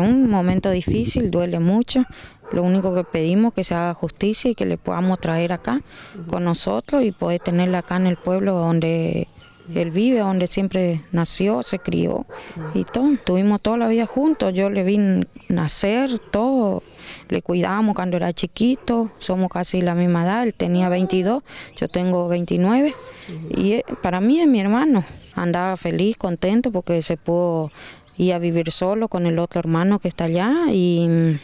Es un momento difícil, duele mucho. Lo único que pedimos es que se haga justicia y que le podamos traer acá con nosotros y poder tenerla acá en el pueblo donde él vive, donde siempre nació, se crió y todo. Tuvimos toda la vida juntos, yo le vi nacer, todo. Le cuidamos cuando era chiquito, somos casi la misma edad, él tenía 22, yo tengo 29 y eh, para mí es mi hermano. Andaba feliz, contento porque se pudo y a vivir solo con el otro hermano que está allá y,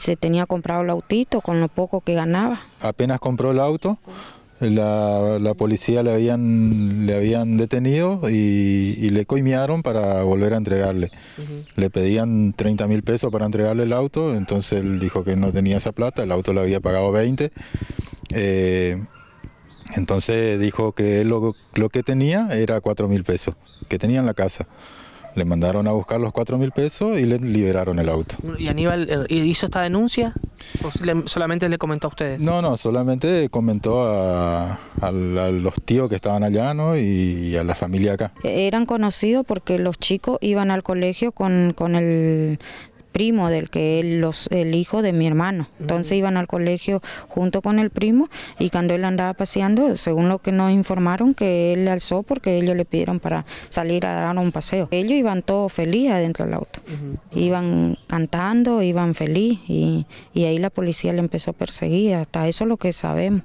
se tenía comprado el autito con lo poco que ganaba. Apenas compró el auto, la, policía le habían, le habían detenido y, le coimearon para volver a entregarle. Le pedían 30 mil pesos para entregarle el auto, entonces él dijo que no tenía esa plata, el auto le había pagado 20. Eh, entonces dijo que lo, lo que tenía era 4 mil pesos, que tenía en la casa. Le mandaron a buscar los cuatro mil pesos y le liberaron el auto. ¿Y Aníbal eh, hizo esta denuncia? ¿O solamente le comentó a ustedes? No, no, solamente comentó a, los tíos que estaban allá ¿no? y, a la familia acá. E-, eran conocidos porque los chicos iban al colegio con, con el primo del que él, los, el hijo de mi hermano. Entonces iban al colegio junto con el primo y cuando él andaba paseando, según lo que nos informaron, que él le alzó porque ellos le pidieron para salir a dar un paseo. Ellos iban todos felices adentro del auto, iban cantando, iban feliz y, y ahí la policía le empezó a perseguir, hasta eso es lo que sabemos.